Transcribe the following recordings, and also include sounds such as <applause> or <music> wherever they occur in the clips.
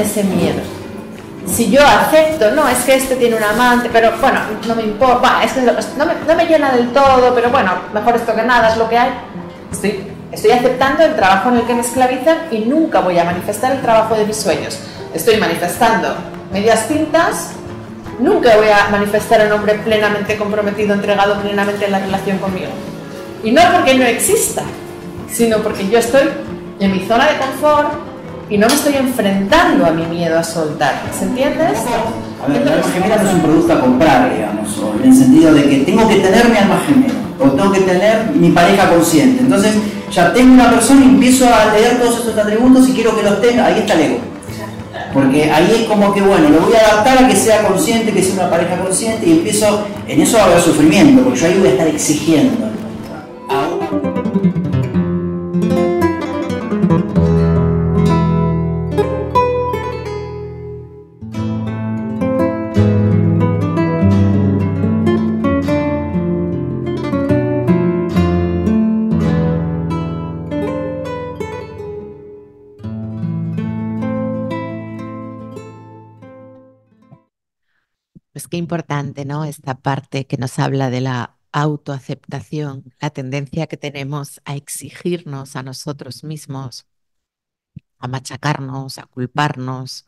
ese miedo. Si yo acepto, no, es que este tiene un amante, pero bueno, no me importa, no me, llena del todo, pero bueno, mejor esto que nada, es lo que hay. Estoy, estoy aceptando el trabajo en el que me esclavizan y nunca voy a manifestar el trabajo de mis sueños. Estoy manifestando medias tintas, nunca voy a manifestar a un hombre plenamente comprometido, entregado plenamente en la relación conmigo. Y no porque no exista, sino porque yo estoy en mi zona de confort, y no me estoy enfrentando a mi miedo a soltar. ¿Se entiende A ver, la alma gemela no es un producto a comprar, digamos, en el sentido de que tengo que tener mi alma gemela, o tengo que tener mi pareja consciente. Entonces, ya tengo una persona y empiezo a leer todos estos atributos y quiero que los tenga, ahí está el ego. Porque ahí es como que, bueno, lo voy a adaptar a que sea consciente, que sea una pareja consciente, y empiezo, en eso va a haber sufrimiento, porque yo ahí voy a estar exigiendo. qué importante, ¿no? Esta parte que nos habla de la autoaceptación, la tendencia que tenemos a exigirnos a nosotros mismos, a machacarnos, a culparnos,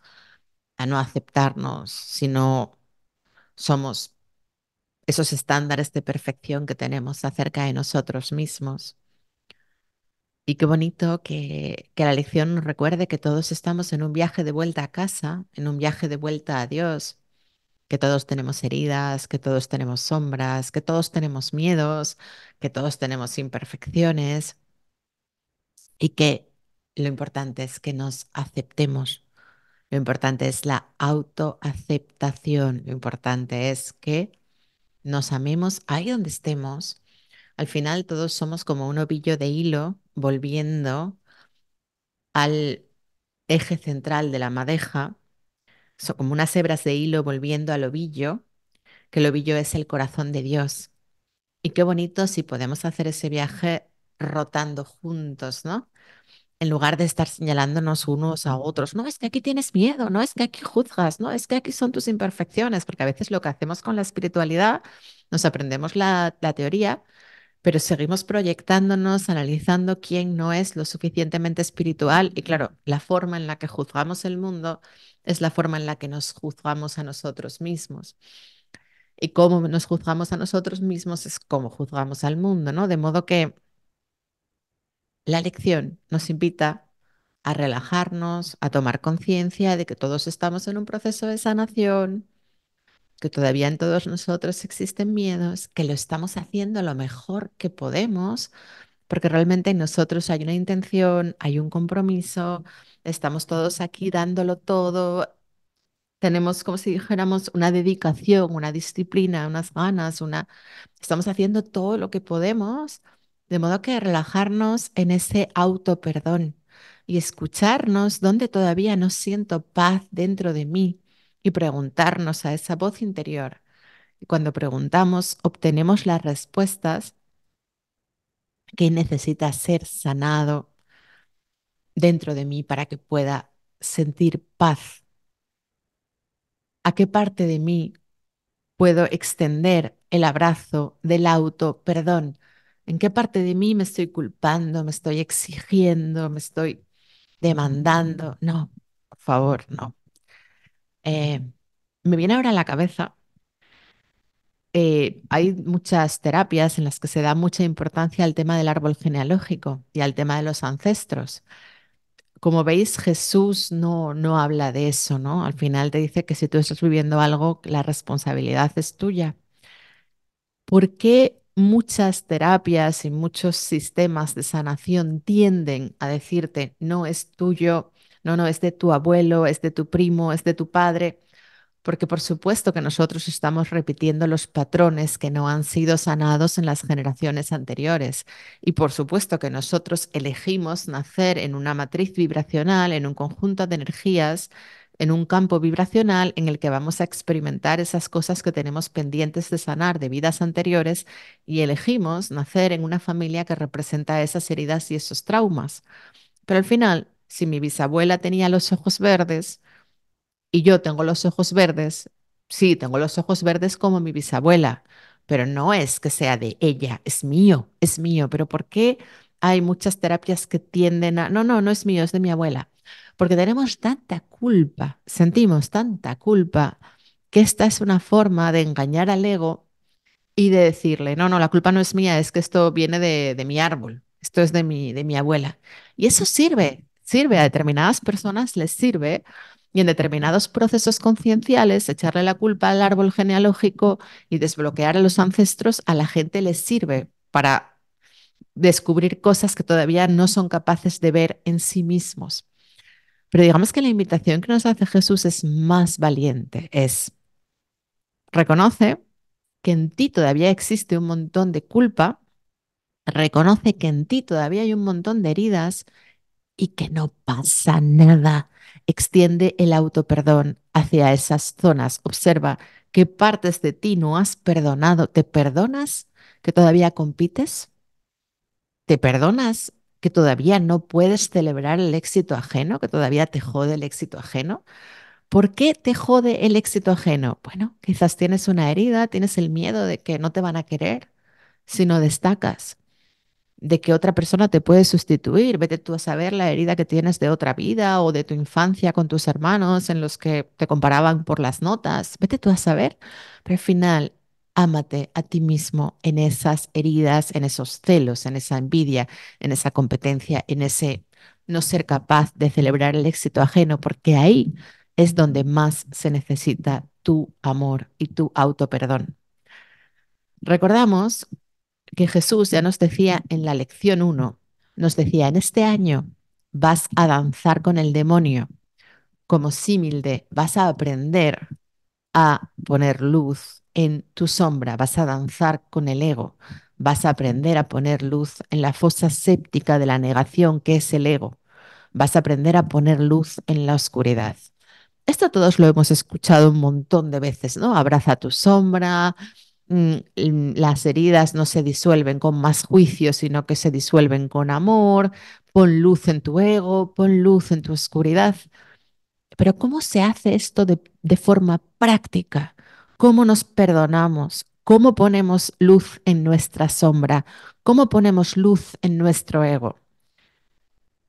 a no aceptarnos, si no somos esos estándares de perfección que tenemos acerca de nosotros mismos. Y qué bonito que, que la lección nos recuerde que todos estamos en un viaje de vuelta a casa, en un viaje de vuelta a Dios, que todos tenemos heridas, que todos tenemos sombras, que todos tenemos miedos, que todos tenemos imperfecciones y que lo importante es que nos aceptemos. Lo importante es la autoaceptación, lo importante es que nos amemos ahí donde estemos. Al final todos somos como un ovillo de hilo volviendo al eje central de la madeja son como unas hebras de hilo volviendo al ovillo, que el ovillo es el corazón de Dios. Y qué bonito si podemos hacer ese viaje rotando juntos, ¿no? En lugar de estar señalándonos unos a otros, no es que aquí tienes miedo, no es que aquí juzgas, no es que aquí son tus imperfecciones, porque a veces lo que hacemos con la espiritualidad, nos aprendemos la, la teoría, pero seguimos proyectándonos, analizando quién no es lo suficientemente espiritual. Y claro, la forma en la que juzgamos el mundo es la forma en la que nos juzgamos a nosotros mismos. Y cómo nos juzgamos a nosotros mismos es cómo juzgamos al mundo, ¿no? De modo que la lección nos invita a relajarnos, a tomar conciencia de que todos estamos en un proceso de sanación, que todavía en todos nosotros existen miedos, que lo estamos haciendo lo mejor que podemos, porque realmente nosotros hay una intención, hay un compromiso, estamos todos aquí dándolo todo, tenemos como si dijéramos una dedicación, una disciplina, unas ganas, una estamos haciendo todo lo que podemos, de modo que relajarnos en ese auto perdón y escucharnos donde todavía no siento paz dentro de mí y preguntarnos a esa voz interior. Y cuando preguntamos, obtenemos las respuestas que necesita ser sanado dentro de mí para que pueda sentir paz. ¿A qué parte de mí puedo extender el abrazo del auto perdón? ¿En qué parte de mí me estoy culpando, me estoy exigiendo, me estoy demandando? No, por favor, no. Eh, me viene ahora a la cabeza eh, hay muchas terapias en las que se da mucha importancia al tema del árbol genealógico y al tema de los ancestros. Como veis, Jesús no, no habla de eso, ¿no? Al final te dice que si tú estás viviendo algo, la responsabilidad es tuya. ¿Por qué muchas terapias y muchos sistemas de sanación tienden a decirte, no es tuyo, no, no, es de tu abuelo, es de tu primo, es de tu padre? porque por supuesto que nosotros estamos repitiendo los patrones que no han sido sanados en las generaciones anteriores. Y por supuesto que nosotros elegimos nacer en una matriz vibracional, en un conjunto de energías, en un campo vibracional en el que vamos a experimentar esas cosas que tenemos pendientes de sanar de vidas anteriores y elegimos nacer en una familia que representa esas heridas y esos traumas. Pero al final, si mi bisabuela tenía los ojos verdes, y yo tengo los ojos verdes, sí, tengo los ojos verdes como mi bisabuela, pero no es que sea de ella, es mío, es mío, pero ¿por qué hay muchas terapias que tienden a, no, no, no es mío, es de mi abuela? Porque tenemos tanta culpa, sentimos tanta culpa que esta es una forma de engañar al ego y de decirle, no, no, la culpa no es mía, es que esto viene de, mi árbol, esto es de mi, de mi abuela. Y eso sirve, sirve a determinadas personas, les sirve y en determinados procesos concienciales, echarle la culpa al árbol genealógico y desbloquear a los ancestros a la gente les sirve para descubrir cosas que todavía no son capaces de ver en sí mismos. Pero digamos que la invitación que nos hace Jesús es más valiente, es reconoce que en ti todavía existe un montón de culpa, reconoce que en ti todavía hay un montón de heridas y que no pasa nada, Extiende el autoperdón hacia esas zonas. Observa qué partes de ti no has perdonado. ¿Te perdonas que todavía compites? ¿Te perdonas que todavía no puedes celebrar el éxito ajeno, que todavía te jode el éxito ajeno? ¿Por qué te jode el éxito ajeno? Bueno, quizás tienes una herida, tienes el miedo de que no te van a querer si no destacas de que otra persona te puede sustituir. Vete tú a saber la herida que tienes de otra vida o de tu infancia con tus hermanos en los que te comparaban por las notas. Vete tú a saber. Pero al final, ámate a ti mismo en esas heridas, en esos celos, en esa envidia, en esa competencia, en ese no ser capaz de celebrar el éxito ajeno, porque ahí es donde más se necesita tu amor y tu autoperdón. Recordamos que Jesús ya nos decía en la lección 1, nos decía, en este año vas a danzar con el demonio, como símil de vas a aprender a poner luz en tu sombra, vas a danzar con el ego, vas a aprender a poner luz en la fosa séptica de la negación que es el ego, vas a aprender a poner luz en la oscuridad. Esto todos lo hemos escuchado un montón de veces, ¿no? Abraza tu sombra, Mm, las heridas no se disuelven con más juicio, sino que se disuelven con amor, pon luz en tu ego, pon luz en tu oscuridad. Pero ¿cómo se hace esto de, forma práctica? ¿Cómo nos perdonamos? ¿Cómo ponemos luz en nuestra sombra? ¿Cómo ponemos luz en nuestro ego?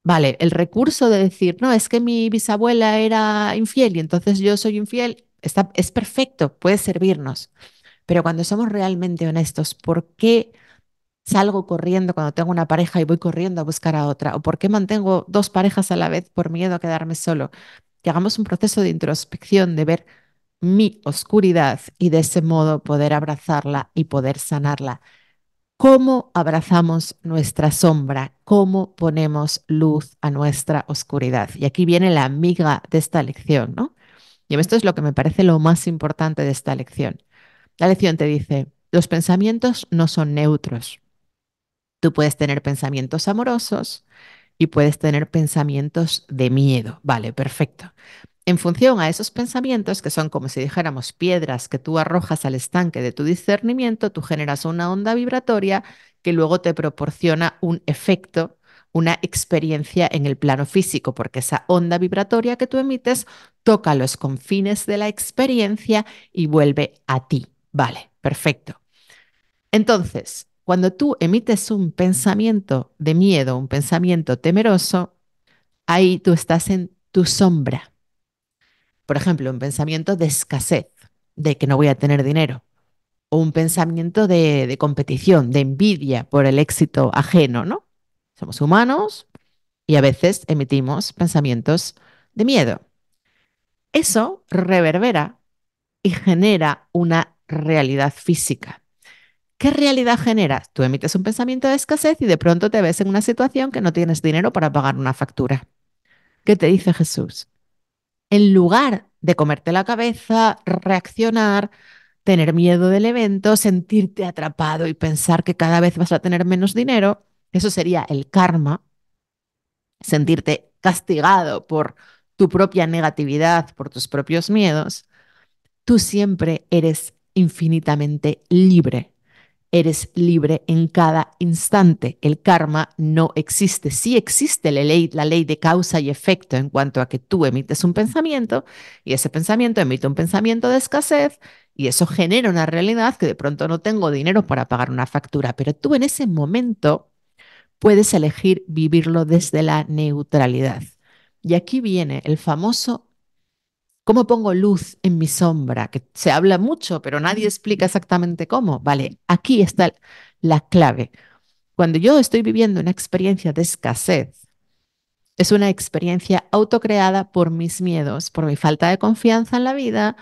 Vale, el recurso de decir, no, es que mi bisabuela era infiel y entonces yo soy infiel, está, es perfecto, puede servirnos. Pero cuando somos realmente honestos, ¿por qué salgo corriendo cuando tengo una pareja y voy corriendo a buscar a otra? ¿O por qué mantengo dos parejas a la vez por miedo a quedarme solo? Que hagamos un proceso de introspección, de ver mi oscuridad y de ese modo poder abrazarla y poder sanarla. ¿Cómo abrazamos nuestra sombra? ¿Cómo ponemos luz a nuestra oscuridad? Y aquí viene la amiga de esta lección, ¿no? Y esto es lo que me parece lo más importante de esta lección. La lección te dice, los pensamientos no son neutros. Tú puedes tener pensamientos amorosos y puedes tener pensamientos de miedo. Vale, perfecto. En función a esos pensamientos, que son como si dijéramos piedras que tú arrojas al estanque de tu discernimiento, tú generas una onda vibratoria que luego te proporciona un efecto, una experiencia en el plano físico, porque esa onda vibratoria que tú emites toca los confines de la experiencia y vuelve a ti. Vale, perfecto. Entonces, cuando tú emites un pensamiento de miedo, un pensamiento temeroso, ahí tú estás en tu sombra. Por ejemplo, un pensamiento de escasez, de que no voy a tener dinero, o un pensamiento de, competición, de envidia por el éxito ajeno, ¿no? Somos humanos y a veces emitimos pensamientos de miedo. Eso reverbera y genera una realidad física. ¿Qué realidad genera? Tú emites un pensamiento de escasez y de pronto te ves en una situación que no tienes dinero para pagar una factura. ¿Qué te dice Jesús? En lugar de comerte la cabeza, reaccionar, tener miedo del evento, sentirte atrapado y pensar que cada vez vas a tener menos dinero, eso sería el karma, sentirte castigado por tu propia negatividad, por tus propios miedos, tú siempre eres infinitamente libre. Eres libre en cada instante. El karma no existe. Sí existe la ley, la ley de causa y efecto en cuanto a que tú emites un pensamiento y ese pensamiento emite un pensamiento de escasez y eso genera una realidad que de pronto no tengo dinero para pagar una factura. Pero tú en ese momento puedes elegir vivirlo desde la neutralidad. Y aquí viene el famoso ¿Cómo pongo luz en mi sombra? Que se habla mucho, pero nadie explica exactamente cómo. Vale, aquí está la clave. Cuando yo estoy viviendo una experiencia de escasez, es una experiencia autocreada por mis miedos, por mi falta de confianza en la vida,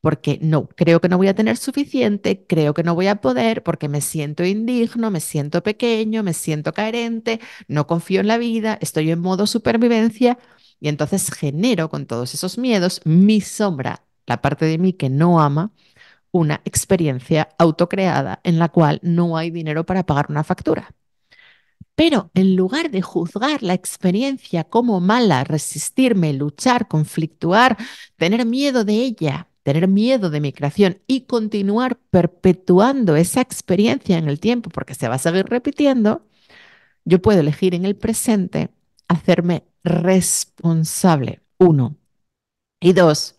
porque no, creo que no voy a tener suficiente, creo que no voy a poder, porque me siento indigno, me siento pequeño, me siento carente, no confío en la vida, estoy en modo supervivencia y entonces genero con todos esos miedos mi sombra, la parte de mí que no ama, una experiencia autocreada en la cual no hay dinero para pagar una factura. Pero en lugar de juzgar la experiencia como mala, resistirme, luchar, conflictuar, tener miedo de ella, tener miedo de mi creación y continuar perpetuando esa experiencia en el tiempo porque se va a seguir repitiendo, yo puedo elegir en el presente hacerme responsable, uno. Y dos,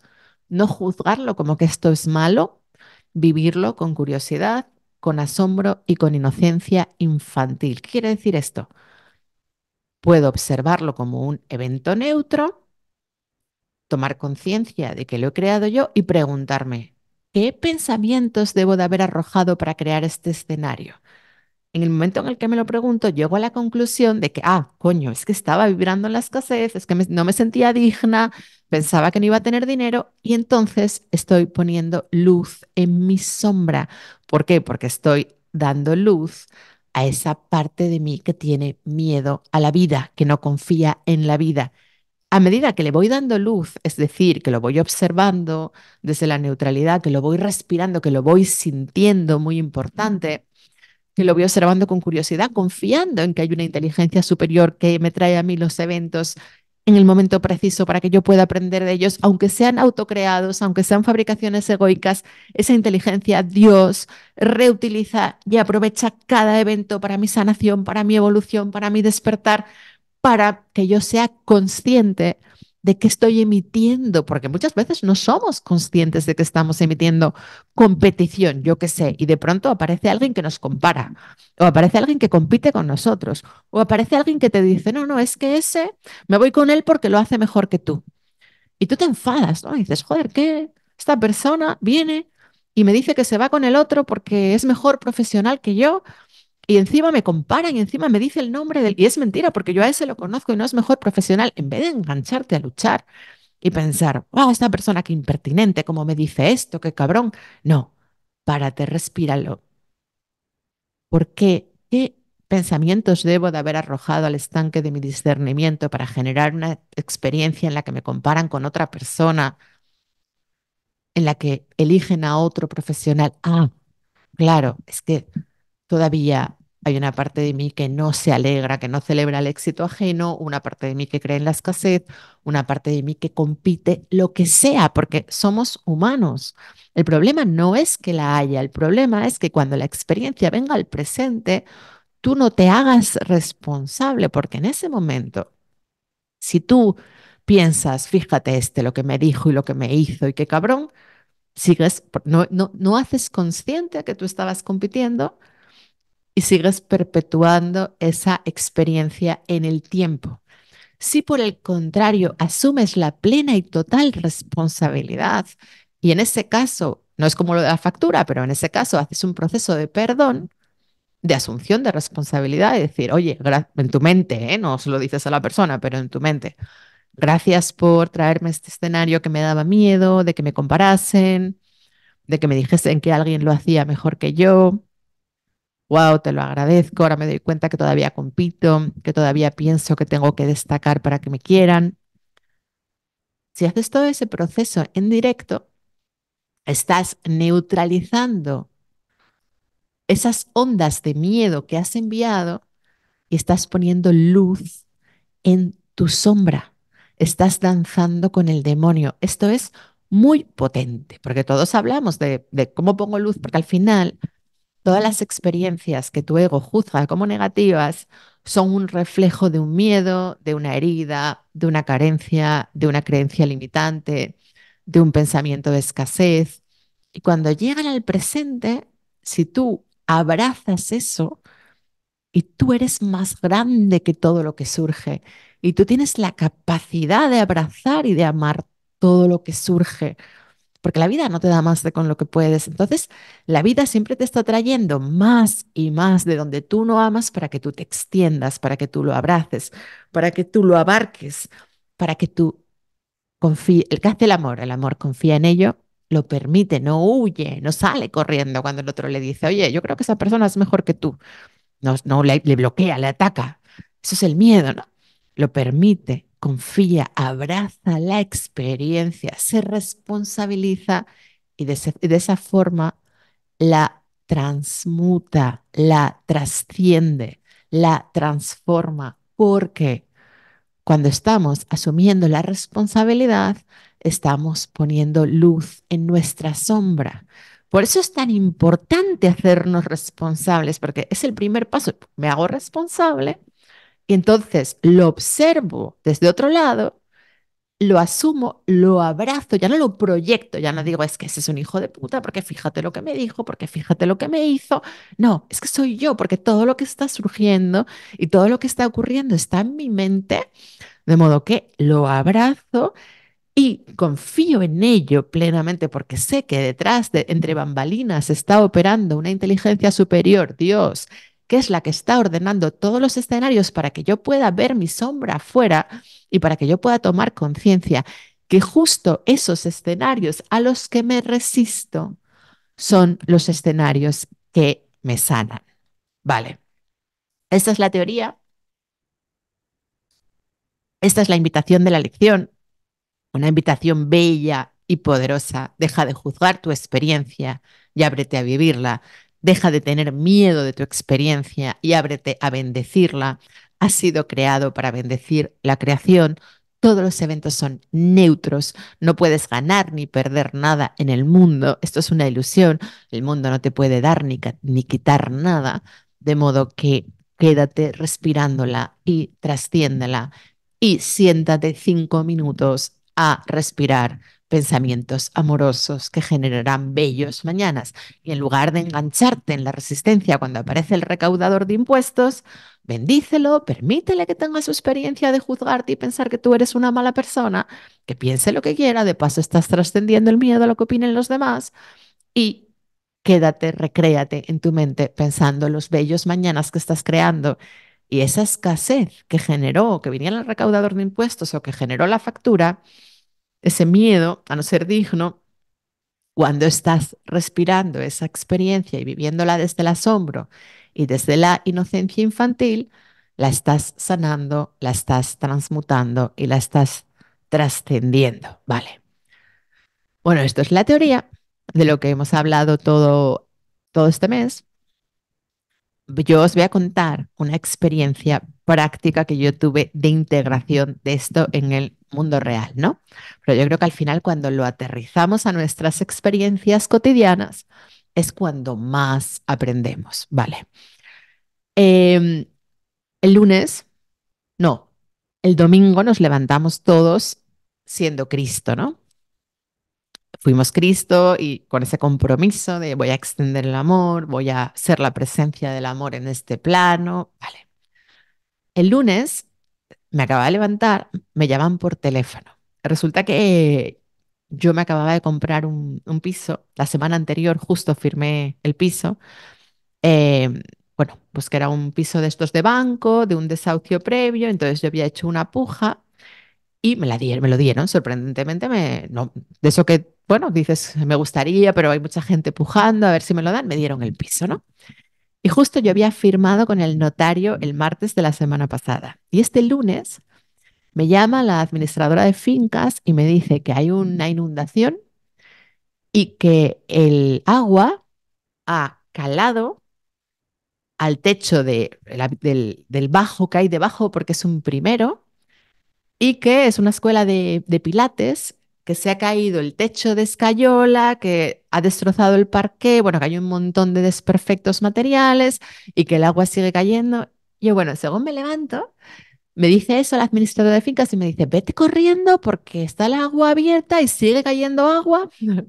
no juzgarlo como que esto es malo, vivirlo con curiosidad, con asombro y con inocencia infantil. ¿Qué quiere decir esto? Puedo observarlo como un evento neutro, tomar conciencia de que lo he creado yo y preguntarme, ¿qué pensamientos debo de haber arrojado para crear este escenario? en el momento en el que me lo pregunto, llego a la conclusión de que, ah, coño, es que estaba vibrando en la escasez, es que no me sentía digna, pensaba que no iba a tener dinero y entonces estoy poniendo luz en mi sombra. ¿Por qué? Porque estoy dando luz a esa parte de mí que tiene miedo a la vida, que no confía en la vida. A medida que le voy dando luz, es decir, que lo voy observando desde la neutralidad, que lo voy respirando, que lo voy sintiendo, muy importante, y lo voy observando con curiosidad, confiando en que hay una inteligencia superior que me trae a mí los eventos en el momento preciso para que yo pueda aprender de ellos, aunque sean autocreados, aunque sean fabricaciones egoicas, esa inteligencia Dios reutiliza y aprovecha cada evento para mi sanación, para mi evolución, para mi despertar, para que yo sea consciente de qué estoy emitiendo, porque muchas veces no somos conscientes de que estamos emitiendo competición, yo qué sé, y de pronto aparece alguien que nos compara, o aparece alguien que compite con nosotros, o aparece alguien que te dice, no, no, es que ese, me voy con él porque lo hace mejor que tú. Y tú te enfadas, ¿no? dices, joder, ¿qué? Esta persona viene y me dice que se va con el otro porque es mejor profesional que yo y encima me comparan y encima me dice el nombre del... Y es mentira porque yo a ese lo conozco y no es mejor profesional. En vez de engancharte a luchar y pensar, wow, ah, esta persona que impertinente, cómo me dice esto, qué cabrón. No, párate, respíralo. ¿Por qué? ¿Qué pensamientos debo de haber arrojado al estanque de mi discernimiento para generar una experiencia en la que me comparan con otra persona, en la que eligen a otro profesional? Ah, claro, es que todavía hay una parte de mí que no se alegra, que no celebra el éxito ajeno, una parte de mí que cree en la escasez, una parte de mí que compite, lo que sea, porque somos humanos. El problema no es que la haya, el problema es que cuando la experiencia venga al presente, tú no te hagas responsable, porque en ese momento, si tú piensas, fíjate este, lo que me dijo y lo que me hizo y qué cabrón, sigues, no, no, no haces consciente que tú estabas compitiendo y sigues perpetuando esa experiencia en el tiempo. Si por el contrario asumes la plena y total responsabilidad, y en ese caso, no es como lo de la factura, pero en ese caso haces un proceso de perdón, de asunción de responsabilidad es decir, oye, en tu mente, ¿eh? no se lo dices a la persona, pero en tu mente, gracias por traerme este escenario que me daba miedo, de que me comparasen, de que me dijesen que alguien lo hacía mejor que yo, wow, te lo agradezco, ahora me doy cuenta que todavía compito, que todavía pienso que tengo que destacar para que me quieran. Si haces todo ese proceso en directo, estás neutralizando esas ondas de miedo que has enviado y estás poniendo luz en tu sombra. Estás danzando con el demonio. Esto es muy potente, porque todos hablamos de, de cómo pongo luz, porque al final Todas las experiencias que tu ego juzga como negativas son un reflejo de un miedo, de una herida, de una carencia, de una creencia limitante, de un pensamiento de escasez. Y cuando llegan al presente, si tú abrazas eso, y tú eres más grande que todo lo que surge, y tú tienes la capacidad de abrazar y de amar todo lo que surge, porque la vida no te da más de con lo que puedes. Entonces, la vida siempre te está trayendo más y más de donde tú no amas para que tú te extiendas, para que tú lo abraces, para que tú lo abarques, para que tú confíes. El que hace el amor, el amor confía en ello, lo permite, no huye, no sale corriendo cuando el otro le dice, oye, yo creo que esa persona es mejor que tú. No, no le, le bloquea, le ataca. Eso es el miedo, ¿no? Lo permite, confía, abraza la experiencia, se responsabiliza y de, esa forma la transmuta, la trasciende, la transforma, porque cuando estamos asumiendo la responsabilidad, estamos poniendo luz en nuestra sombra. Por eso es tan importante hacernos responsables, porque es el primer paso. Me hago responsable y entonces lo observo desde otro lado, lo asumo, lo abrazo, ya no lo proyecto, ya no digo es que ese es un hijo de puta, porque fíjate lo que me dijo, porque fíjate lo que me hizo. No, es que soy yo, porque todo lo que está surgiendo y todo lo que está ocurriendo está en mi mente, de modo que lo abrazo y confío en ello plenamente porque sé que detrás de entre bambalinas está operando una inteligencia superior, Dios, que es la que está ordenando todos los escenarios para que yo pueda ver mi sombra afuera y para que yo pueda tomar conciencia que justo esos escenarios a los que me resisto son los escenarios que me sanan. Vale, esta es la teoría. Esta es la invitación de la lección, una invitación bella y poderosa. Deja de juzgar tu experiencia y ábrete a vivirla. Deja de tener miedo de tu experiencia y ábrete a bendecirla. Has sido creado para bendecir la creación. Todos los eventos son neutros. No puedes ganar ni perder nada en el mundo. Esto es una ilusión. El mundo no te puede dar ni, quitar nada. De modo que quédate respirándola y trasciéndela. Y siéntate cinco minutos a respirar pensamientos amorosos que generarán bellos mañanas. Y en lugar de engancharte en la resistencia cuando aparece el recaudador de impuestos, bendícelo, permítele que tenga su experiencia de juzgarte y pensar que tú eres una mala persona, que piense lo que quiera, de paso estás trascendiendo el miedo a lo que opinen los demás y quédate, recréate en tu mente pensando en los bellos mañanas que estás creando. Y esa escasez que generó, que venía el recaudador de impuestos o que generó la factura, ese miedo a no ser digno, cuando estás respirando esa experiencia y viviéndola desde el asombro y desde la inocencia infantil, la estás sanando, la estás transmutando y la estás trascendiendo, ¿vale? Bueno, esto es la teoría de lo que hemos hablado todo, todo este mes. Yo os voy a contar una experiencia práctica que yo tuve de integración de esto en el mundo real, ¿no? Pero yo creo que al final cuando lo aterrizamos a nuestras experiencias cotidianas es cuando más aprendemos, ¿vale? Em, el lunes, no, el domingo nos levantamos todos siendo Cristo, ¿no? Fuimos Cristo y con ese compromiso de voy a extender el amor, voy a ser la presencia del amor en este plano, ¿vale? El lunes me acababa de levantar, me llaman por teléfono. Resulta que eh, yo me acababa de comprar un, piso, la semana anterior justo firmé el piso. Em, bueno, pues que era un piso de estos de banco, de un desahucio previo, entonces yo había hecho una puja y me, la dieron, me lo dieron, sorprendentemente, no, de eso que, bueno, dices, me gustaría, pero hay mucha gente pujando, a ver si me lo dan, me dieron el piso, ¿no? Y justo yo había firmado con el notario el martes de la semana pasada. Y este lunes me llama la administradora de fincas y me dice que hay una inundación y que el agua ha calado al techo del, bajo que hay debajo porque es un primero y que es una escuela de, de pilates que se ha caído el techo de escayola, que ha destrozado el parque, bueno, que hay un montón de desperfectos materiales y que el agua sigue cayendo. Yo, bueno, según me levanto, me dice eso la administradora de fincas y me dice, vete corriendo porque está el agua abierta y sigue cayendo agua. <laughs>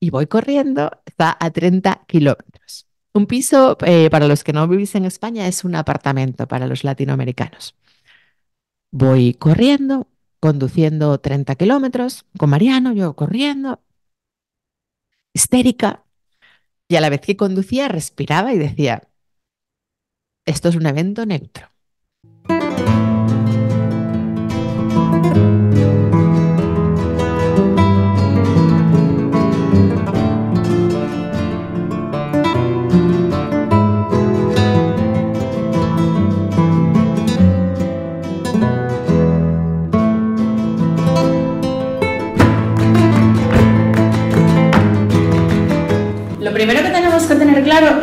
y voy corriendo, está a 30 kilómetros. Un piso, eh, para los que no vivís en España, es un apartamento para los latinoamericanos. Voy corriendo, conduciendo 30 kilómetros con Mariano, yo corriendo, histérica y a la vez que conducía respiraba y decía, esto es un evento neutro.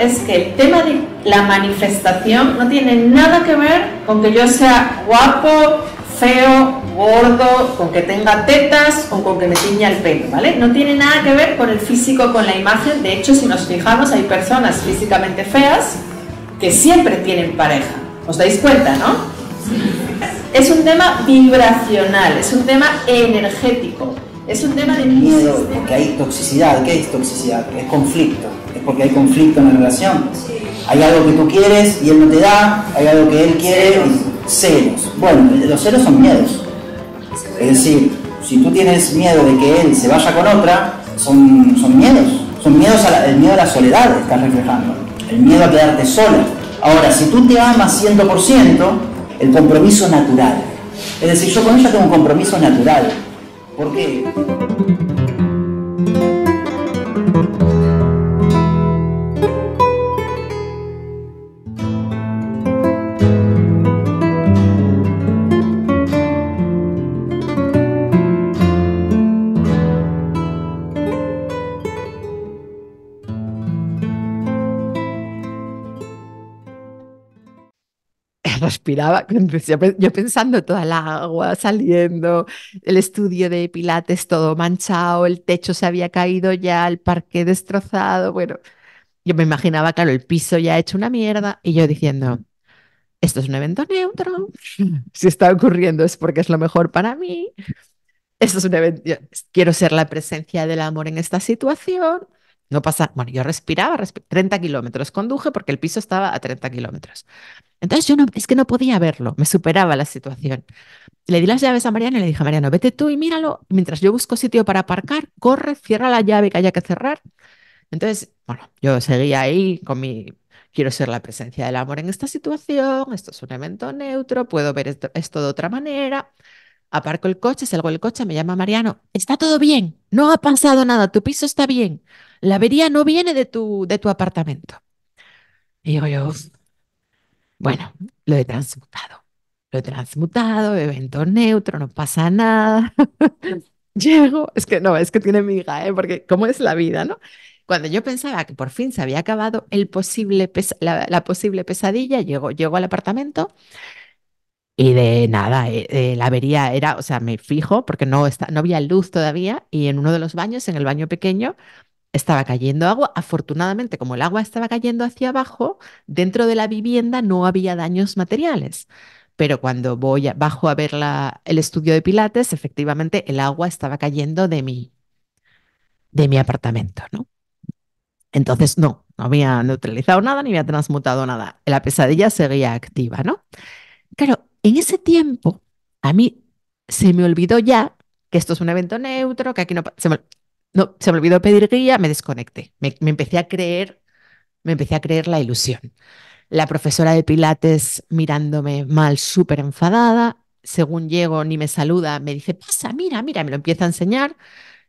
es que el tema de la manifestación no tiene nada que ver con que yo sea guapo, feo, gordo, con que tenga tetas o con que me tiña el pelo, ¿vale? No tiene nada que ver con el físico, con la imagen. De hecho, si nos fijamos, hay personas físicamente feas que siempre tienen pareja. ¿Os dais cuenta, no? Es un tema vibracional, es un tema energético, es un tema de miedo, porque hay toxicidad. ¿Qué es toxicidad? Es conflicto porque hay conflicto en la relación. Hay algo que tú quieres y él no te da, hay algo que él quiere Bueno, los ceros son miedos. Es decir, si tú tienes miedo de que él se vaya con otra, son, son miedos. Son miedos el miedo a la soledad estás reflejando, el miedo a quedarte sola. Ahora, si tú te amas 100%, el compromiso natural. Es decir, yo con ella tengo un compromiso natural. ¿Por qué? <laughs> Pues, yo pensando toda el agua saliendo, el estudio de Pilates todo manchado, el techo se había caído ya, el parque destrozado, bueno, yo me imaginaba, claro, el piso ya hecho una mierda y yo diciendo, esto es un evento neutro, si está ocurriendo es porque es lo mejor para mí, esto es un evento, quiero ser la presencia del amor en esta situación, no pasa, bueno, yo respiraba, 30 kilómetros, conduje porque el piso estaba a 30 kilómetros. Entonces yo no, es que no podía verlo, me superaba la situación. Le di las llaves a Mariana y le dije, Mariano, vete tú y míralo. Mientras yo busco sitio para aparcar, corre, cierra la llave que haya que cerrar. Entonces, bueno, yo seguía ahí con mi, quiero ser la presencia del amor en esta situación, esto es un evento neutro, puedo ver esto, esto de otra manera. Aparco el coche, salgo del coche, me llama Mariano. Está todo bien, no ha pasado nada, tu piso está bien. La avería no viene de tu, de tu apartamento. Y digo yo, bueno, lo he transmutado. Lo he transmutado, evento neutro, no pasa nada. <laughs> Llego, es que no, es que tiene miga, ¿eh? porque cómo es la vida, ¿no? Cuando yo pensaba que por fin se había acabado el posible la, la, posible pesadilla, llego, llego al apartamento y de nada, eh, la avería era, o sea, me fijo porque no, está, no había luz todavía y en uno de los baños, en el baño pequeño, estaba cayendo agua. Afortunadamente, como el agua estaba cayendo hacia abajo, dentro de la vivienda no había daños materiales. Pero cuando voy bajo a ver la, el estudio de Pilates, efectivamente el agua estaba cayendo de mi, de mi apartamento, ¿no? Entonces, no, no había neutralizado nada ni había transmutado nada. La pesadilla seguía activa, ¿no? Claro, en ese tiempo, a mí se me olvidó ya que esto es un evento neutro, que aquí no se no, se me olvidó pedir guía, me desconecté, me, empecé a creer, me empecé a creer la ilusión. La profesora de Pilates mirándome mal, súper enfadada, según llego ni me saluda, me dice, pasa, mira, mira, me lo empieza a enseñar.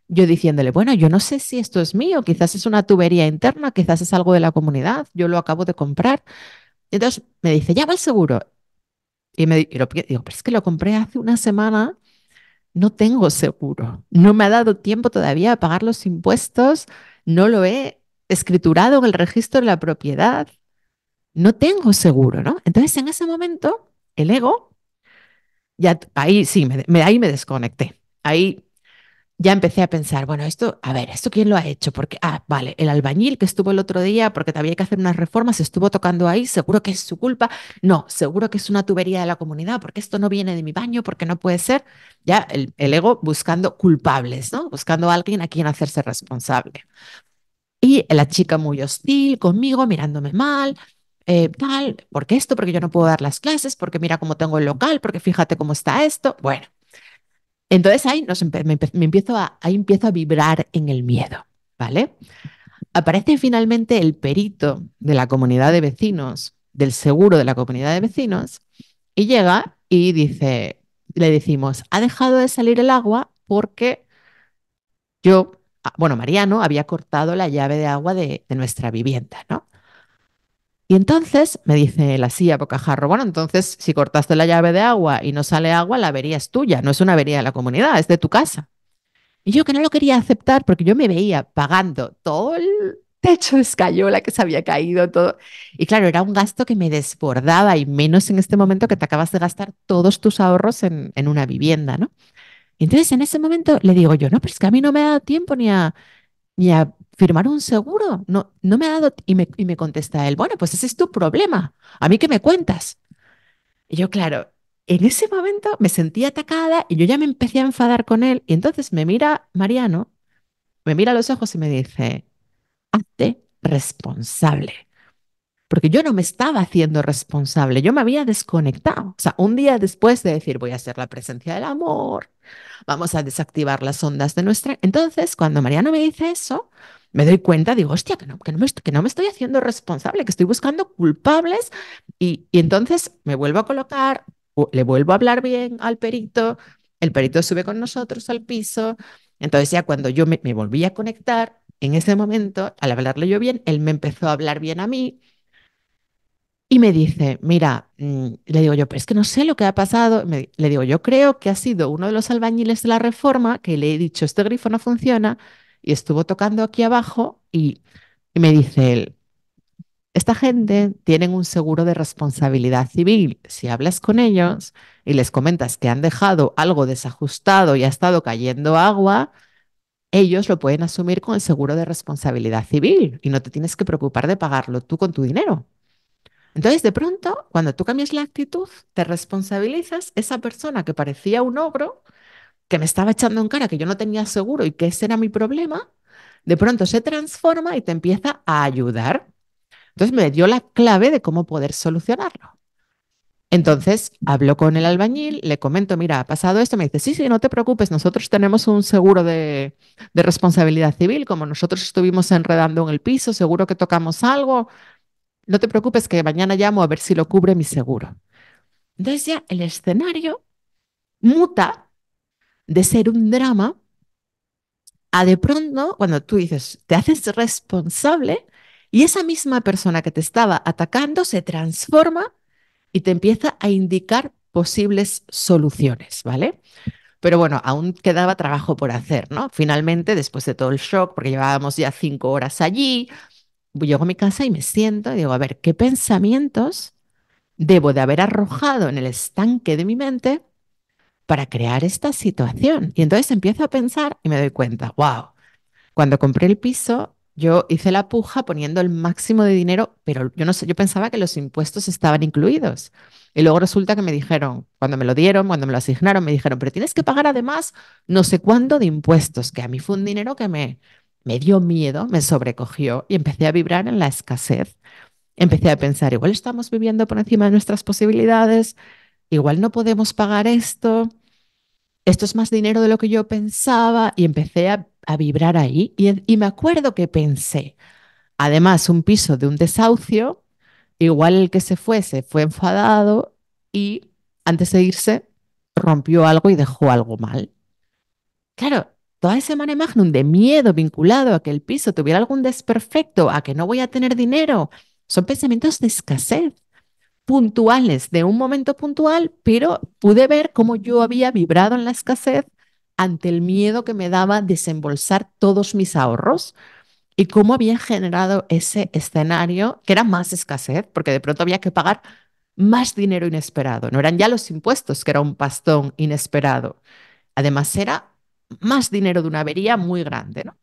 Yo diciéndole, bueno, yo no sé si esto es mío, quizás es una tubería interna, quizás es algo de la comunidad, yo lo acabo de comprar. Entonces me dice, ya va el seguro. Y me digo, pero es que lo compré hace una semana, no tengo seguro, no me ha dado tiempo todavía a pagar los impuestos, no lo he escriturado en el registro de la propiedad, no tengo seguro, ¿no? Entonces en ese momento, el ego, ya ahí sí, ahí me desconecté. Ahí ya empecé a pensar, bueno, esto, a ver, ¿esto quién lo ha hecho? Porque, ah, vale, el albañil que estuvo el otro día porque había que hacer unas reformas, estuvo tocando ahí, seguro que es su culpa. No, seguro que es una tubería de la comunidad, porque esto no viene de mi baño, porque no puede ser. Ya el, ego buscando culpables, ¿no? Buscando a alguien a quien hacerse responsable. Y la chica muy hostil conmigo, mirándome mal, eh, tal, porque esto, porque yo no puedo dar las clases, porque mira cómo tengo el local, porque fíjate cómo está esto. Bueno, entonces ahí, me, empiezo a, vibrar en el miedo, ¿vale? Aparece finalmente el perito de la comunidad de vecinos, del seguro de la comunidad de vecinos, y llega y dice, le decimos, ha dejado de salir el agua porque yo, ah, bueno, Mariano había cortado la llave de agua de nuestra vivienda, ¿no? Y entonces me dice la silla Bocajarro, bueno, entonces si cortaste la llave de agua y no sale agua, la avería es tuya, no es una avería de la comunidad, es de tu casa. Y yo que no lo quería aceptar porque yo me veía pagando todo el techo de escayola que se había caído, todo. Y claro, era un gasto que me desbordaba y menos en este momento que te acabas de gastar todos tus ahorros en, una vivienda, ¿no? entonces en ese momento le digo yo, no, pero es que a mí no me ha dado tiempo ni a, ni a firmar un seguro. No, no me ha dado. Y me, y me contesta él, bueno, pues ese es tu problema. ¿A mí qué me cuentas? Y yo, claro, en ese momento me sentí atacada y yo ya me empecé a enfadar con él. Y entonces me mira Mariano, me mira a los ojos y me dice, hazte responsable. Porque yo no me estaba haciendo responsable, yo me había desconectado. O sea, un día después de decir, voy a hacer la presencia del amor, vamos a desactivar las ondas de nuestra... Entonces, cuando Mariano me dice eso, me doy cuenta, digo, hostia, que no, que no, me, no estoy haciendo responsable, que estoy buscando culpables y, entonces me vuelvo a colocar, le vuelvo a hablar bien al perito, el perito sube con nosotros al piso, entonces ya cuando yo me, volví a conectar, en ese momento, al hablarle yo bien, él me empezó a hablar bien a mí, y me dice, mira, mm", le digo yo, pero es que no sé lo que ha pasado. le digo, yo creo que ha sido uno de los albañiles de la reforma que le he dicho, este grifo no funciona, y estuvo tocando aquí abajo y, me dice él, esta gente tienen un seguro de responsabilidad civil. Si hablas con ellos y les comentas que han dejado algo desajustado y ha estado cayendo agua, ellos lo pueden asumir con el seguro de responsabilidad civil y no te tienes que preocupar de pagarlo tú con tu dinero. Entonces, de pronto, cuando tú cambias la actitud, te responsabilizas, esa persona que parecía un ogro que me estaba echando en cara que yo no tenía seguro y que ese era mi problema, de pronto se transforma y te empieza a ayudar. Entonces me dio la clave de cómo poder solucionarlo. Entonces hablo con el albañil, le comento, mira, ha pasado esto, me dice, sí, sí, no te preocupes, nosotros tenemos un seguro de, de responsabilidad civil, como nosotros estuvimos enredando en el piso, seguro que tocamos algo, no te preocupes que mañana llamo a ver si lo cubre mi seguro. Entonces ya el escenario muta de ser un drama a de pronto, cuando tú dices, te haces responsable y esa misma persona que te estaba atacando se transforma y te empieza a indicar posibles soluciones, ¿vale? Pero bueno, aún quedaba trabajo por hacer, ¿no? Finalmente, después de todo el shock, porque llevábamos ya cinco horas allí, llego a mi casa y me siento y digo, a ver, ¿qué pensamientos debo de haber arrojado en el estanque de mi mente para crear esta situación. Y entonces empiezo a pensar y me doy cuenta, wow, cuando compré el piso, yo hice la puja poniendo el máximo de dinero, pero yo no sé, yo pensaba que los impuestos estaban incluidos. Y luego resulta que me dijeron, cuando me lo dieron, cuando me lo asignaron, me dijeron, pero tienes que pagar además no sé cuánto de impuestos, que a mí fue un dinero que me, me dio miedo, me sobrecogió y empecé a vibrar en la escasez. Empecé a pensar, igual estamos viviendo por encima de nuestras posibilidades, igual no podemos pagar esto, esto es más dinero de lo que yo pensaba y empecé a, vibrar ahí. Y, me acuerdo que pensé, además, un piso de un desahucio, igual el que se fuese fue enfadado y antes de irse rompió algo y dejó algo mal. Claro, toda esa mare magnum de miedo vinculado a que el piso tuviera algún desperfecto, a que no voy a tener dinero, son pensamientos de escasez puntuales de un momento puntual, pero pude ver cómo yo había vibrado en la escasez ante el miedo que me daba desembolsar todos mis ahorros y cómo había generado ese escenario que era más escasez, porque de pronto había que pagar más dinero inesperado. No eran ya los impuestos, que era un pastón inesperado. Además, era más dinero de una avería muy grande, ¿no?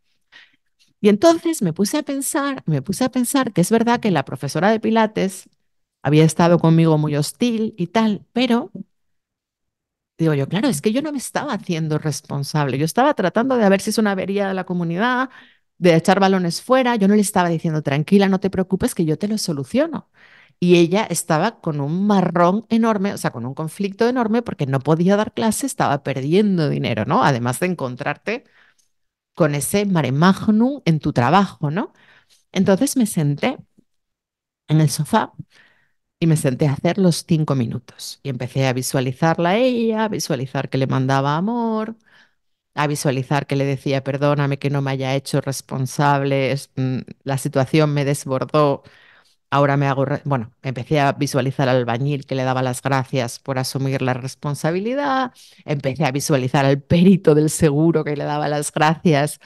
Y entonces me puse a pensar, me puse a pensar que es verdad que la profesora de Pilates había estado conmigo muy hostil y tal, pero digo yo, claro, es que yo no me estaba haciendo responsable, yo estaba tratando de ver si es una avería de la comunidad, de echar balones fuera, yo no le estaba diciendo, tranquila, no te preocupes, que yo te lo soluciono. Y ella estaba con un marrón enorme, o sea, con un conflicto enorme porque no podía dar clase, estaba perdiendo dinero, ¿no? Además de encontrarte con ese mare magnum en tu trabajo, ¿no? Entonces me senté en el sofá y me senté a hacer los cinco minutos y empecé a visualizarla a ella, a visualizar que le mandaba amor, a visualizar que le decía perdóname que no me haya hecho responsable, mm, la situación me desbordó, ahora me hago, bueno, empecé a visualizar al bañil que le daba las gracias por asumir la responsabilidad, empecé a visualizar al perito del seguro que le daba las gracias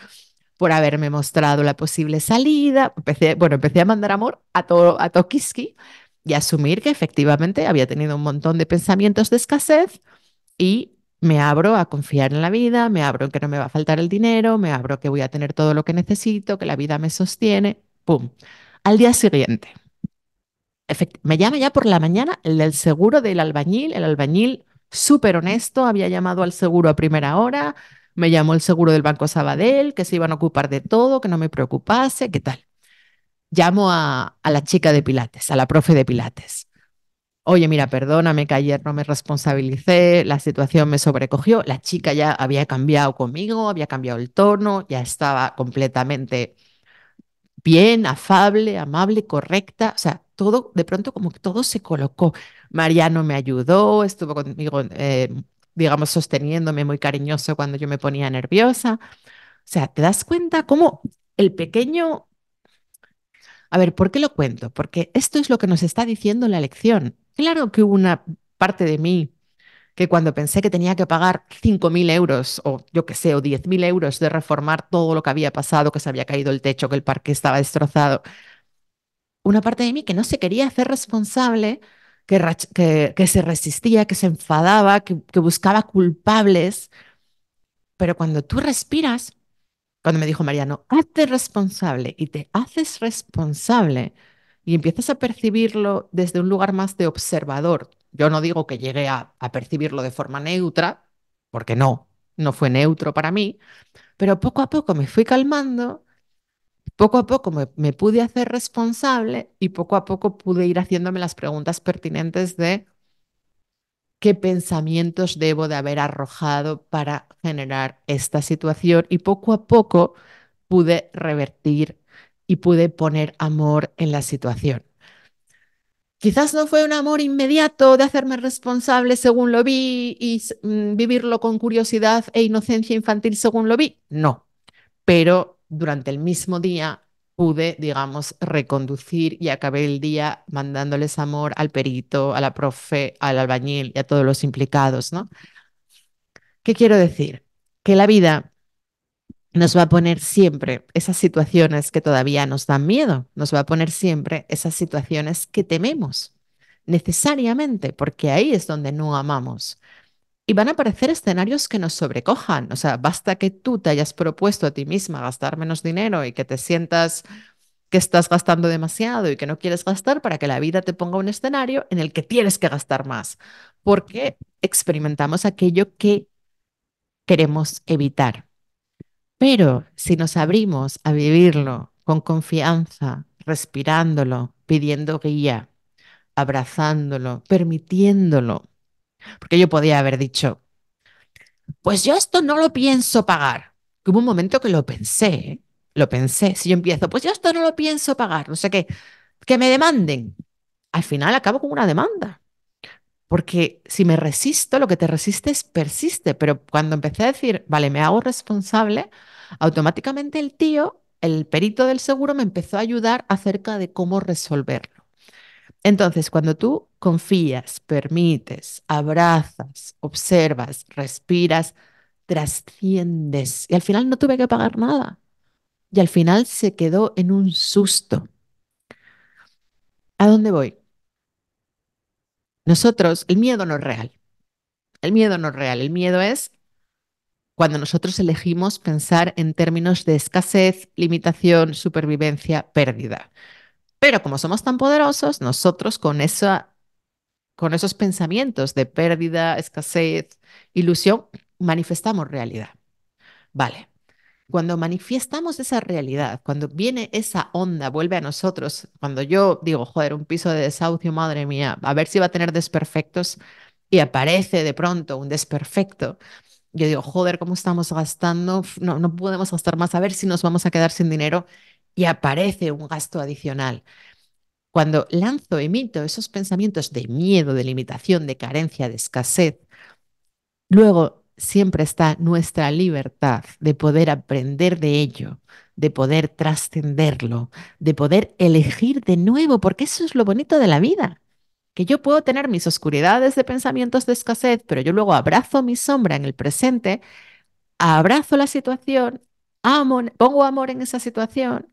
por haberme mostrado la posible salida, empecé, bueno, empecé a mandar amor a todo a Tokiski y asumir que efectivamente había tenido un montón de pensamientos de escasez y me abro a confiar en la vida, me abro en que no me va a faltar el dinero, me abro que voy a tener todo lo que necesito, que la vida me sostiene, ¡pum! Al día siguiente, me llama ya por la mañana el del seguro del albañil, el albañil súper honesto, había llamado al seguro a primera hora, me llamó el seguro del Banco Sabadell, que se iban a ocupar de todo, que no me preocupase, qué tal llamo a, a la chica de Pilates, a la profe de Pilates. Oye, mira, perdóname que ayer no me responsabilicé, la situación me sobrecogió, la chica ya había cambiado conmigo, había cambiado el tono, ya estaba completamente bien, afable, amable, correcta, o sea, todo, de pronto como que todo se colocó. Mariano me ayudó, estuvo conmigo, eh, digamos, sosteniéndome muy cariñoso cuando yo me ponía nerviosa. O sea, ¿te das cuenta cómo el pequeño a ver, ¿por qué lo cuento? Porque esto es lo que nos está diciendo la lección. Claro que hubo una parte de mí que cuando pensé que tenía que pagar 5.000 euros o yo qué sé, o 10.000 euros de reformar todo lo que había pasado, que se había caído el techo, que el parque estaba destrozado, una parte de mí que no se quería hacer responsable, que, se resistía, que se enfadaba, que buscaba culpables. Pero cuando tú respiras cuando me dijo Mariano, hazte responsable y te haces responsable y empiezas a percibirlo desde un lugar más de observador. Yo no digo que llegué a, percibirlo de forma neutra, porque no, no fue neutro para mí, pero poco a poco me fui calmando, poco a poco me pude hacer responsable y poco a poco pude ir haciéndome las preguntas pertinentes de qué pensamientos debo de haber arrojado para generar esta situación y poco a poco pude revertir y pude poner amor en la situación. Quizás no fue un amor inmediato de hacerme responsable según lo vi y mm, vivirlo con curiosidad e inocencia infantil según lo vi, no, pero durante el mismo día pude, digamos, reconducir y acabé el día mandándoles amor al perito, a la profe, al albañil y a todos los implicados, ¿no? ¿Qué quiero decir? Que la vida nos va a poner siempre esas situaciones que todavía nos dan miedo, nos va a poner siempre esas situaciones que tememos, necesariamente, porque ahí es donde no amamos, y van a aparecer escenarios que nos sobrecojan. O sea, basta que tú te hayas propuesto a ti misma gastar menos dinero y que te sientas que estás gastando demasiado y que no quieres gastar para que la vida te ponga un escenario en el que tienes que gastar más, porque experimentamos aquello que queremos evitar. Pero si nos abrimos a vivirlo con confianza, respirándolo, pidiendo guía, abrazándolo, permitiéndolo, porque yo podía haber dicho, pues yo esto no lo pienso pagar. hubo un momento que lo pensé, ¿eh? lo pensé. Si yo empiezo, pues yo esto no lo pienso pagar, no sé qué, que me demanden. Al final acabo con una demanda. Porque si me resisto, lo que te resistes persiste. Pero cuando empecé a decir, vale, me hago responsable, automáticamente el tío, el perito del seguro, me empezó a ayudar acerca de cómo resolverlo. Entonces, cuando tú confías, permites, abrazas, observas, respiras, trasciendes y al final no tuve que pagar nada. Y al final se quedó en un susto. ¿A dónde voy? Nosotros, el miedo no es real. El miedo no es real. El miedo es cuando nosotros elegimos pensar en términos de escasez, limitación, supervivencia, pérdida. Pero como somos tan poderosos, nosotros con esa con esos pensamientos de pérdida, escasez, ilusión, manifestamos realidad. Vale. Cuando manifestamos esa realidad, cuando viene esa onda, vuelve a nosotros, cuando yo digo, joder, un piso de desahucio, madre mía, a ver si va a tener desperfectos, y aparece de pronto un desperfecto, yo digo, joder, ¿cómo estamos gastando? No, no podemos gastar más, a ver si nos vamos a quedar sin dinero y aparece un gasto adicional. Cuando lanzo, emito esos pensamientos de miedo, de limitación, de carencia, de escasez, luego siempre está nuestra libertad de poder aprender de ello, de poder trascenderlo, de poder elegir de nuevo, porque eso es lo bonito de la vida, que yo puedo tener mis oscuridades de pensamientos de escasez, pero yo luego abrazo mi sombra en el presente, abrazo la situación, amo, pongo amor en esa situación,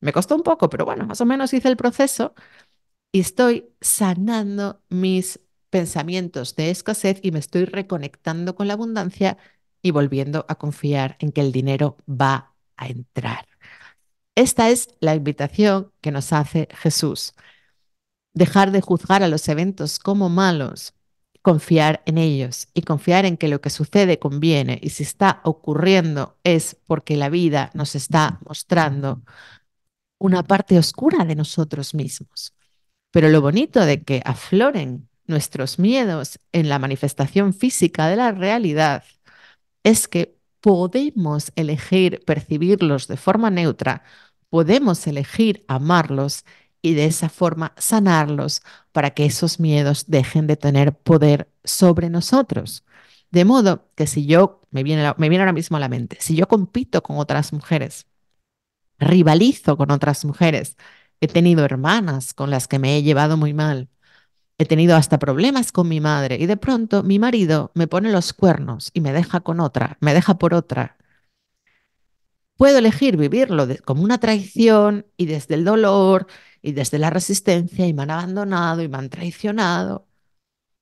me costó un poco, pero bueno, más o menos hice el proceso y estoy sanando mis pensamientos de escasez y me estoy reconectando con la abundancia y volviendo a confiar en que el dinero va a entrar. Esta es la invitación que nos hace Jesús. Dejar de juzgar a los eventos como malos, confiar en ellos y confiar en que lo que sucede conviene y si está ocurriendo es porque la vida nos está mostrando una parte oscura de nosotros mismos. Pero lo bonito de que afloren nuestros miedos en la manifestación física de la realidad es que podemos elegir percibirlos de forma neutra, podemos elegir amarlos y de esa forma sanarlos para que esos miedos dejen de tener poder sobre nosotros. De modo que si yo, me viene, ahora mismo a la mente, si yo compito con otras mujeres rivalizo con otras mujeres. He tenido hermanas con las que me he llevado muy mal. He tenido hasta problemas con mi madre y de pronto mi marido me pone los cuernos y me deja con otra, me deja por otra. Puedo elegir vivirlo como una traición y desde el dolor y desde la resistencia y me han abandonado y me han traicionado.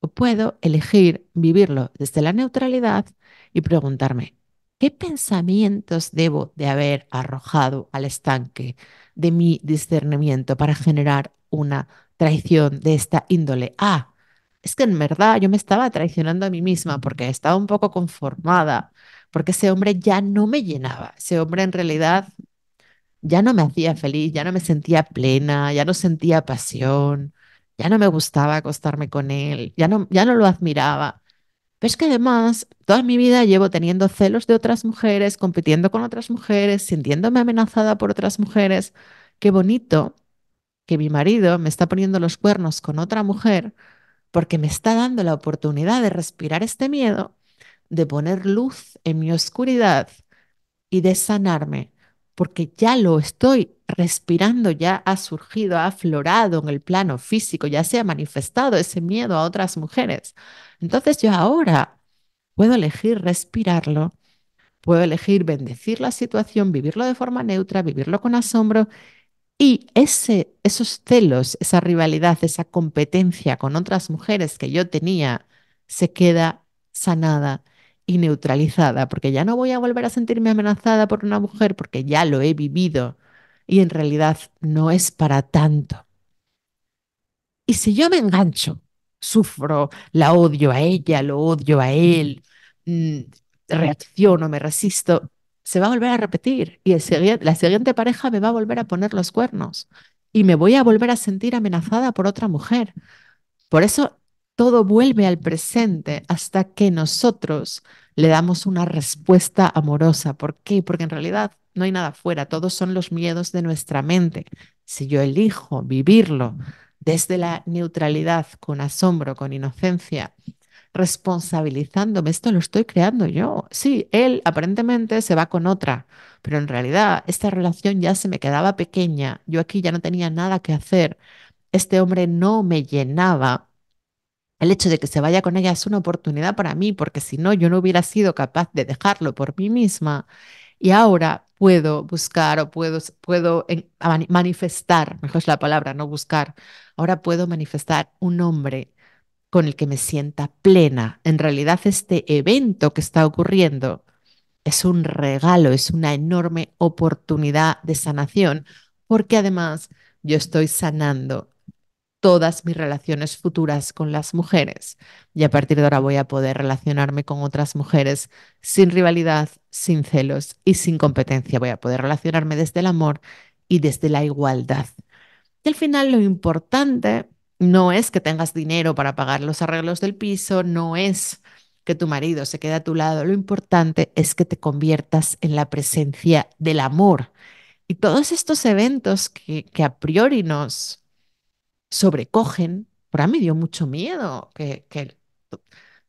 O puedo elegir vivirlo desde la neutralidad y preguntarme, ¿Qué pensamientos debo de haber arrojado al estanque de mi discernimiento para generar una traición de esta índole? Ah, es que en verdad yo me estaba traicionando a mí misma porque estaba un poco conformada, porque ese hombre ya no me llenaba, ese hombre en realidad ya no me hacía feliz, ya no me sentía plena, ya no sentía pasión, ya no me gustaba acostarme con él, ya no, ya no lo admiraba es que además, toda mi vida llevo teniendo celos de otras mujeres, compitiendo con otras mujeres, sintiéndome amenazada por otras mujeres. Qué bonito que mi marido me está poniendo los cuernos con otra mujer porque me está dando la oportunidad de respirar este miedo, de poner luz en mi oscuridad y de sanarme porque ya lo estoy respirando, ya ha surgido, ha aflorado en el plano físico, ya se ha manifestado ese miedo a otras mujeres. Entonces yo ahora puedo elegir respirarlo, puedo elegir bendecir la situación, vivirlo de forma neutra, vivirlo con asombro y esos celos, esa rivalidad, esa competencia con otras mujeres que yo tenía, se queda sanada y neutralizada, porque ya no voy a volver a sentirme amenazada por una mujer porque ya lo he vivido y en realidad no es para tanto. Y si yo me engancho, sufro, la odio a ella, lo odio a él, mm, reacciono, me resisto, se va a volver a repetir y la siguiente pareja me va a volver a poner los cuernos y me voy a volver a sentir amenazada por otra mujer. Por eso todo vuelve al presente hasta que nosotros le damos una respuesta amorosa. ¿Por qué? Porque en realidad no hay nada fuera, todos son los miedos de nuestra mente. Si yo elijo vivirlo desde la neutralidad, con asombro, con inocencia, responsabilizándome, esto lo estoy creando yo. Sí, él aparentemente se va con otra, pero en realidad esta relación ya se me quedaba pequeña, yo aquí ya no tenía nada que hacer, este hombre no me llenaba el hecho de que se vaya con ella es una oportunidad para mí, porque si no, yo no hubiera sido capaz de dejarlo por mí misma. Y ahora puedo buscar o puedo, puedo manifestar, mejor es la palabra, no buscar, ahora puedo manifestar un hombre con el que me sienta plena. En realidad este evento que está ocurriendo es un regalo, es una enorme oportunidad de sanación, porque además yo estoy sanando todas mis relaciones futuras con las mujeres. Y a partir de ahora voy a poder relacionarme con otras mujeres sin rivalidad, sin celos y sin competencia. Voy a poder relacionarme desde el amor y desde la igualdad. Y al final lo importante no es que tengas dinero para pagar los arreglos del piso, no es que tu marido se quede a tu lado, lo importante es que te conviertas en la presencia del amor. Y todos estos eventos que, que a priori nos, sobrecogen, pero a mí dio mucho miedo que,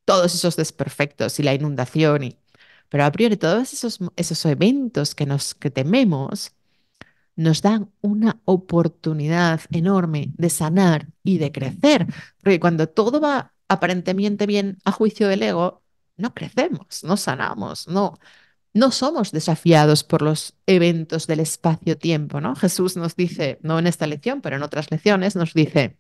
todos esos desperfectos y la inundación, y, pero a priori todos esos, esos eventos que, nos, que tememos nos dan una oportunidad enorme de sanar y de crecer, porque cuando todo va aparentemente bien a juicio del ego, no crecemos, no sanamos, no, no somos desafiados por los eventos del espacio-tiempo, ¿no? Jesús nos dice, no en esta lección, pero en otras lecciones, nos dice,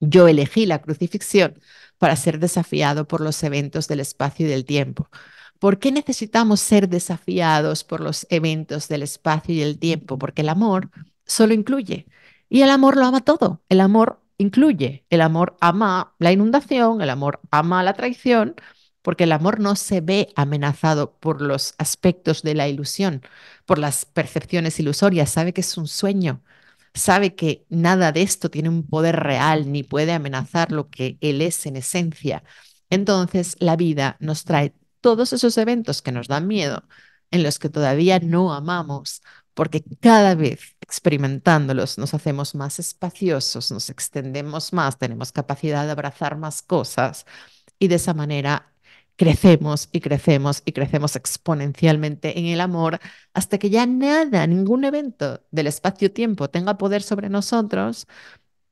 yo elegí la crucifixión para ser desafiado por los eventos del espacio y del tiempo. ¿Por qué necesitamos ser desafiados por los eventos del espacio y del tiempo? Porque el amor solo incluye. Y el amor lo ama todo. El amor incluye. El amor ama la inundación, el amor ama la traición, porque el amor no se ve amenazado por los aspectos de la ilusión, por las percepciones ilusorias, sabe que es un sueño, sabe que nada de esto tiene un poder real ni puede amenazar lo que él es en esencia. Entonces la vida nos trae todos esos eventos que nos dan miedo, en los que todavía no amamos, porque cada vez experimentándolos nos hacemos más espaciosos, nos extendemos más, tenemos capacidad de abrazar más cosas y de esa manera crecemos y crecemos y crecemos exponencialmente en el amor hasta que ya nada, ningún evento del espacio-tiempo tenga poder sobre nosotros,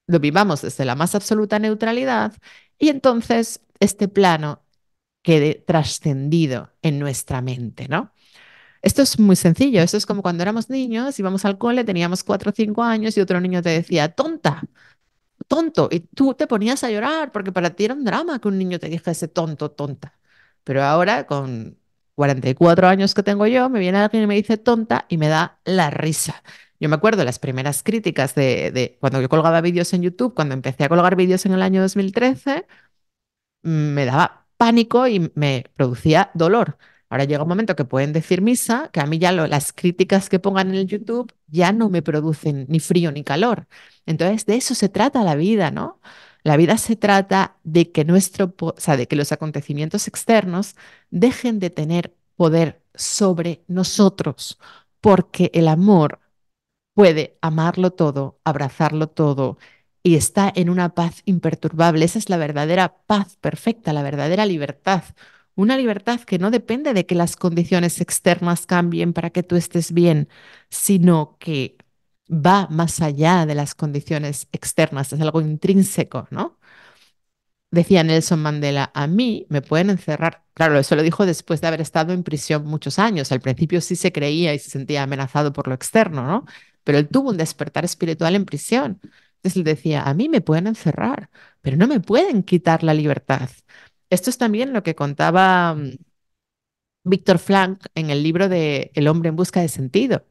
lo vivamos desde la más absoluta neutralidad y entonces este plano quede trascendido en nuestra mente, ¿no? Esto es muy sencillo, esto es como cuando éramos niños, íbamos al cole, teníamos 4 o 5 años y otro niño te decía, tonta, tonto, y tú te ponías a llorar porque para ti era un drama que un niño te dijese tonto, tonta. Pero ahora, con 44 años que tengo yo, me viene alguien y me dice tonta y me da la risa. Yo me acuerdo las primeras críticas de, cuando yo colgaba vídeos en YouTube, cuando empecé a colgar vídeos en el año 2013, me daba pánico y me producía dolor. Ahora llega un momento que pueden decir misa, que a mí ya las críticas que pongan en el YouTube ya no me producen ni frío ni calor. Entonces, de eso se trata la vida, ¿no? La vida se trata de que, sea, de que los acontecimientos externos dejen de tener poder sobre nosotros, porque el amor puede amarlo todo, abrazarlo todo y está en una paz imperturbable. Esa es la verdadera paz perfecta, la verdadera libertad. Una libertad que no depende de que las condiciones externas cambien para que tú estés bien, sino que va más allá de las condiciones externas, es algo intrínseco, ¿no? Decía Nelson Mandela, a mí me pueden encerrar. Claro, eso lo dijo después de haber estado en prisión muchos años. Al principio sí se creía y se sentía amenazado por lo externo, ¿no? Pero él tuvo un despertar espiritual en prisión. Entonces él decía, a mí me pueden encerrar, pero no me pueden quitar la libertad. Esto es también lo que contaba mm, Víctor Frank en el libro de El hombre en busca de sentido.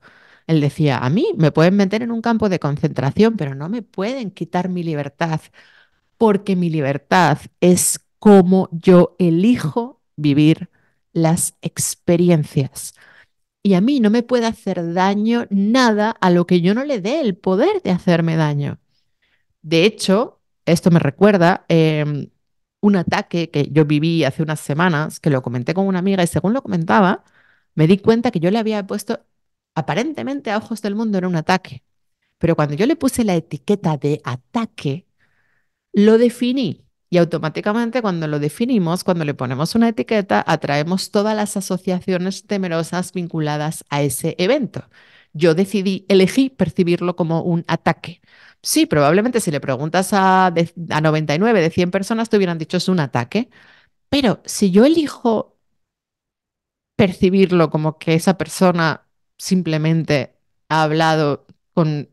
Él decía, a mí me pueden meter en un campo de concentración, pero no me pueden quitar mi libertad, porque mi libertad es como yo elijo vivir las experiencias. Y a mí no me puede hacer daño nada a lo que yo no le dé el poder de hacerme daño. De hecho, esto me recuerda em, un ataque que yo viví hace unas semanas, que lo comenté con una amiga y según lo comentaba, me di cuenta que yo le había puesto aparentemente a ojos del mundo era un ataque, pero cuando yo le puse la etiqueta de ataque, lo definí. Y automáticamente cuando lo definimos, cuando le ponemos una etiqueta, atraemos todas las asociaciones temerosas vinculadas a ese evento. Yo decidí, elegí percibirlo como un ataque. Sí, probablemente si le preguntas a, 99 de 100 personas te hubieran dicho es un ataque, pero si yo elijo percibirlo como que esa persona simplemente ha hablado con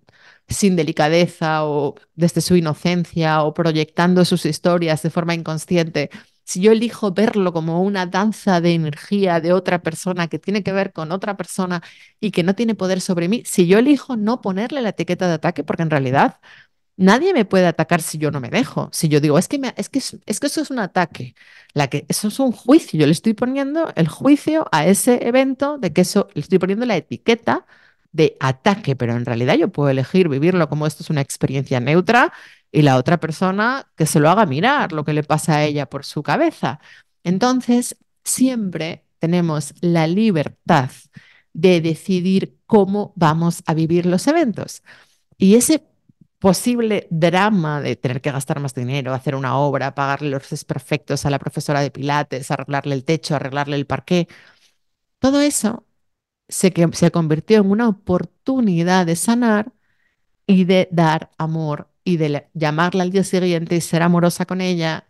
sin delicadeza o desde su inocencia o proyectando sus historias de forma inconsciente, si yo elijo verlo como una danza de energía de otra persona que tiene que ver con otra persona y que no tiene poder sobre mí, si yo elijo no ponerle la etiqueta de ataque, porque en realidad Nadie me puede atacar si yo no me dejo. Si yo digo, es que, es, que que eso es un ataque, la que, eso es un juicio. Yo le estoy poniendo el juicio a ese evento de que eso, le estoy poniendo la etiqueta de ataque, pero en realidad yo puedo elegir vivirlo como esto es una experiencia neutra y la otra persona que se lo haga mirar lo que le pasa a ella por su cabeza. Entonces, siempre tenemos la libertad de decidir cómo vamos a vivir los eventos. Y ese posible drama de tener que gastar más dinero, hacer una obra, pagarle los desperfectos a la profesora de Pilates, arreglarle el techo, arreglarle el parqué, todo eso se, se convirtió en una oportunidad de sanar y de dar amor y de llamarla al día siguiente y ser amorosa con ella,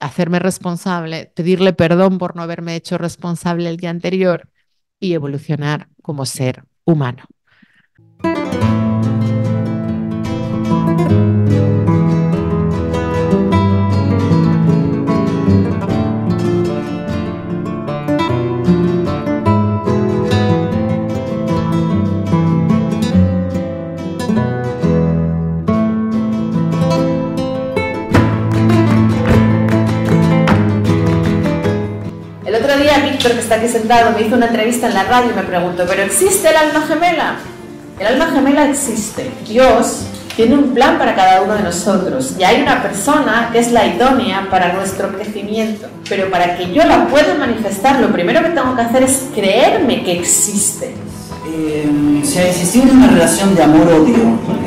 hacerme responsable, pedirle perdón por no haberme hecho responsable el día anterior y evolucionar como ser humano. El otro día, Víctor, que está aquí sentado, me hizo una entrevista en la radio y me preguntó, ¿pero existe el alma gemela? El alma gemela existe. Dios tiene un plan para cada uno de nosotros y hay una persona que es la idónea para nuestro crecimiento. Pero para que yo la pueda manifestar, lo primero que tengo que hacer es creerme que existe. Eh, si existe una relación de amor-odio,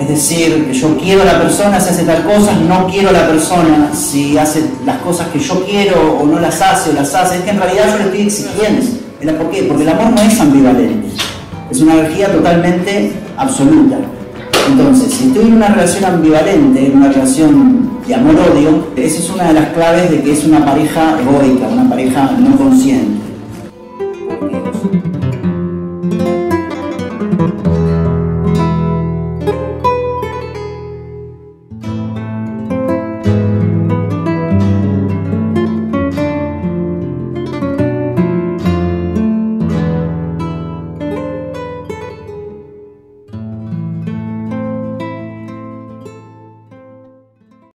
es decir, yo quiero a la persona si hace tal cosa, no quiero a la persona si hace las cosas que yo quiero o no las hace o las hace, es que en realidad yo le estoy exigiendo. ¿Por qué? Porque el amor no es ambivalente, es una energía totalmente absoluta. Entonces, si estoy en una relación ambivalente, en una relación de amor-odio, esa es una de las claves de que es una pareja egoísta, una pareja no consciente.